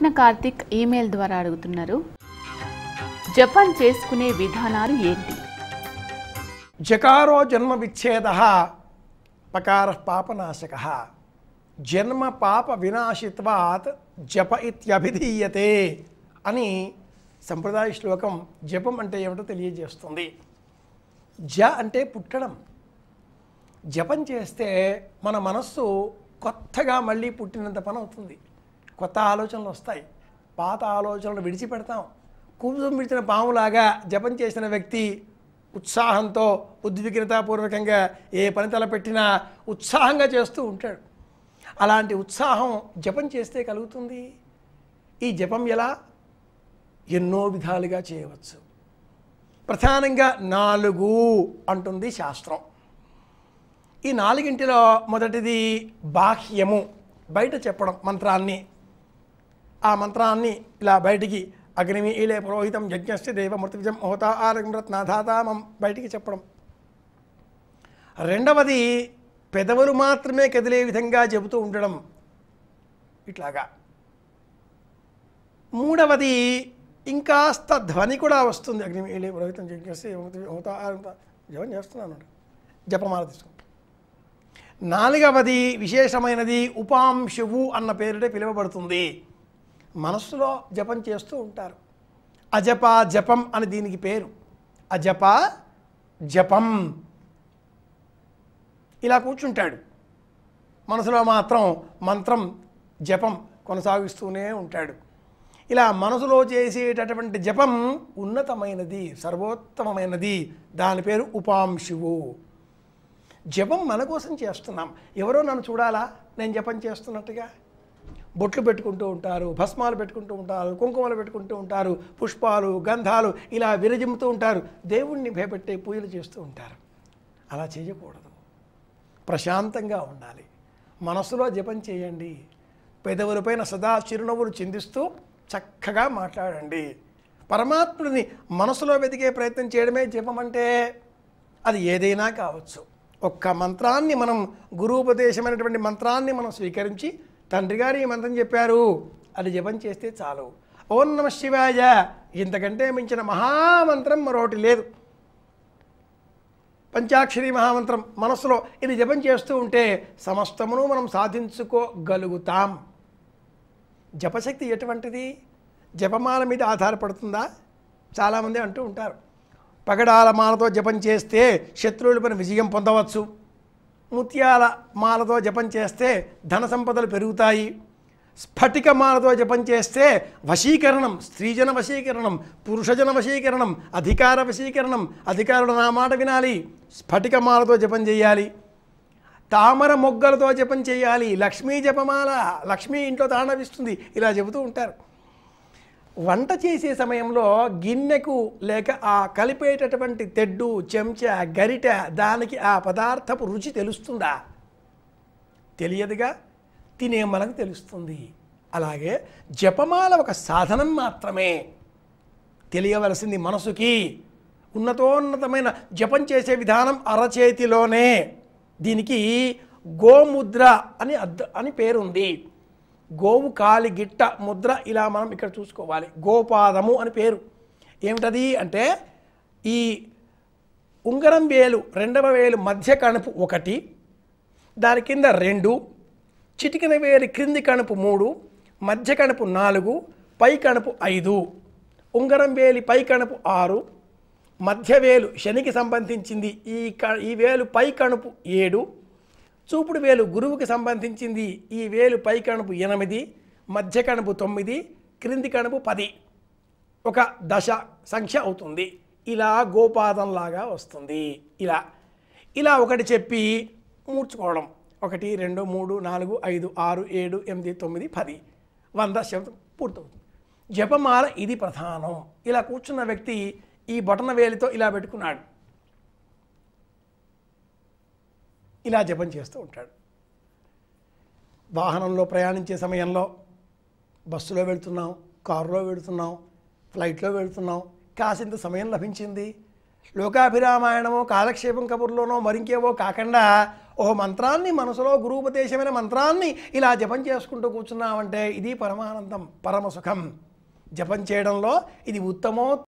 Krishna Karthik email ద్వారా అడుగుతున్నారు జపం చేసుకునే విధానాలు ఏంటి జకారో జన్మ విచ్ఛేద పకార పాపనాశక జన్మ పాప వినాశిత్వాత్ జప ఇత్యభిధీయతే అని సంప్రదాయ శ్లోకం జపం అంటే ఏమిటో తెలియజేస్తుంది జ అంటే పుట్టడం జపం చేస్తే మన మనస్సు కొత్తగా మళ్ళీ పుట్టినంత పని అవుతుంది కొత్త ఆలోచనలు వస్తాయి పాత ఆలోచనలు విడిచిపెడతాం కుంభం విడిచిన పాములాగా జపం చేసిన వ్యక్తి ఉత్సాహంతో ఉద్విగ్నతాపూర్వకంగా ఏ పని తలపెట్టినా ఉత్సాహంగా చేస్తూ ఉంటాడు అలాంటి ఉత్సాహం జపం చేస్తే కలుగుతుంది ఈ జపం ఎలా ఎన్నో విధాలుగా చేయవచ్చు ప్రధానంగా నాలుగు అంటుంది శాస్త్రం ఈ నాలుగింటిలో మొదటిది బాహ్యము బయట చెప్పడం మంత్రాన్ని ఆ మంత్రాన్ని ఇలా బయటికి అగ్నిమి ఈలే పురోహితం యజ్ఞశ దేవ మృతిజం హోత ఆరగం బయటికి చెప్పడం రెండవది పెదవులు మాత్రమే కదిలే విధంగా చెబుతూ ఉండడం ఇట్లాగా మూడవది ఇంకాస్త ధ్వని కూడా వస్తుంది అగ్ని ఏలే పురోహితం చేసి హోతా జపం చేస్తున్నాను జపమాల తీసుకుంటాం నాలుగవది విశేషమైనది ఉపాంశువు అన్న పేరుడే పిలువబడుతుంది మనస్సులో జపం చేస్తూ ఉంటారు అజప జపం అని దీనికి పేరు అజప జపం ఇలా కూర్చుంటాడు మనసులో మాత్రం మంత్రం జపం కొనసాగిస్తూనే ఉంటాడు ఇలా మనసులో చేసేటటువంటి జపం ఉన్నతమైనది సర్వోత్తమమైనది దాని పేరు ఉపాంశువు జపం మన కోసం చేస్తున్నాం ఎవరో నన్ను చూడాలా నేను జపం చేస్తున్నట్టుగా బొట్లు పెట్టుకుంటూ ఉంటారు భస్మాలు పెట్టుకుంటూ ఉంటారు కుంకుమలు పెట్టుకుంటూ ఉంటారు పుష్పాలు గంధాలు ఇలా విరజిమ్ముతూ ఉంటారు దేవుణ్ణి భయపెట్టే పూజలు చేస్తూ ఉంటారు అలా చేయకూడదు ప్రశాంతంగా ఉండాలి మనసులో జపం చేయండి పెదవులపైన సదా చిరునవ్వులు చిందిస్తూ చక్కగా మాట్లాడండి పరమాత్ముడిని మనసులో వెతికే ప్రయత్నం చేయడమే జపం అంటే అది ఏదైనా కావచ్చు ఒక్క మంత్రాన్ని మనం గురుపదేశమైనటువంటి మంత్రాన్ని మనం స్వీకరించి తండ్రి గారు ఈ మంత్రం చెప్పారు అది జపం చేస్తే చాలు ఓం నమ శివాయ ఇంతకంటే మించిన మహామంత్రం మరొకటి లేదు పంచాక్షరి మహామంత్రం మనసులో ఇది జపం చేస్తూ ఉంటే సమస్తమును మనం సాధించుకోగలుగుతాం జపశక్తి ఎటువంటిది జపమాల మీద ఆధారపడుతుందా చాలామంది అంటూ ఉంటారు పగడాల మాలతో జపం చేస్తే శత్రువులపైన విజయం పొందవచ్చు ముత్యాల మాలతో జపం చేస్తే ధన సంపదలు పెరుగుతాయి స్ఫటిక మాలతో జపం చేస్తే వశీకరణం స్త్రీజన వశీకరణం పురుషజన వశీకరణం అధికార వశీకరణం అధికారుడు నా మాట వినాలి స్ఫటిక మాలతో జపం చేయాలి తామర మొగ్గలతో జపం చేయాలి లక్ష్మీ జపమాల లక్ష్మీ ఇంట్లో తాండవిస్తుంది ఇలా చెబుతూ ఉంటారు వంట చేసే సమయంలో గిన్నెకు లేక ఆ కలిపేటటువంటి తెడ్డు చెంచా గరిట దానికి ఆ పదార్థపు రుచి తెలుస్తుందా తెలియదుగా తినే మనకు తెలుస్తుంది అలాగే జపమాల ఒక సాధనం మాత్రమే తెలియవలసింది మనసుకి ఉన్నతోన్నతమైన జపం చేసే విధానం అరచేతిలోనే దీనికి గోముద్ర అని అద్ అని పేరుంది గోవు కాలి గిట్ట ముద్ర ఇలా మనం ఇక్కడ చూసుకోవాలి గోపాదము అని పేరు ఏమిటది అంటే ఈ ఉంగరం వేలు రెండవ వేలు మధ్య కణుపు ఒకటి దాని కింద రెండు చిటికిన వేలు క్రింది కణుపు మూడు మధ్య కణుపు నాలుగు పై కణుపు ఐదు ఉంగరం వేలి పై కణుపు ఆరు మధ్య వేలు శనికి సంబంధించింది ఈ క ఈ వేలు పై కణుపు ఏడు చూపుడు వేలు గురువుకి సంబంధించింది ఈ వేలు పై కణపు ఎనిమిది మధ్య కణపు తొమ్మిది క్రింది కణపు పది ఒక దశ సంఖ్య అవుతుంది ఇలా గోపాదంలాగా వస్తుంది ఇలా ఇలా ఒకటి చెప్పి మూర్చుకోవడం ఒకటి రెండు మూడు నాలుగు ఐదు ఆరు ఏడు ఎనిమిది తొమ్మిది పది వంద శబ్దం పూర్తవుతుంది జపమాల ఇది ప్రధానం ఇలా కూర్చున్న వ్యక్తి ఈ బొటన వేలితో ఇలా పెట్టుకున్నాడు ఇలా జపం చేస్తూ ఉంటాడు వాహనంలో ప్రయాణించే సమయంలో బస్సులో వెళుతున్నాం కారులో వెళుతున్నాం ఫ్లైట్లో వెళుతున్నాం కాసింత సమయం లభించింది లోకాభిరామాయణమో కాలక్షేపం కబుర్లోనో మరింకేవో కాకుండా ఓ మంత్రాన్ని మనసులో గురూపదేశమైన మంత్రాన్ని ఇలా జపం చేసుకుంటూ కూర్చున్నామంటే ఇది పరమానందం పరమసుఖం జపం చేయడంలో ఇది ఉత్తమో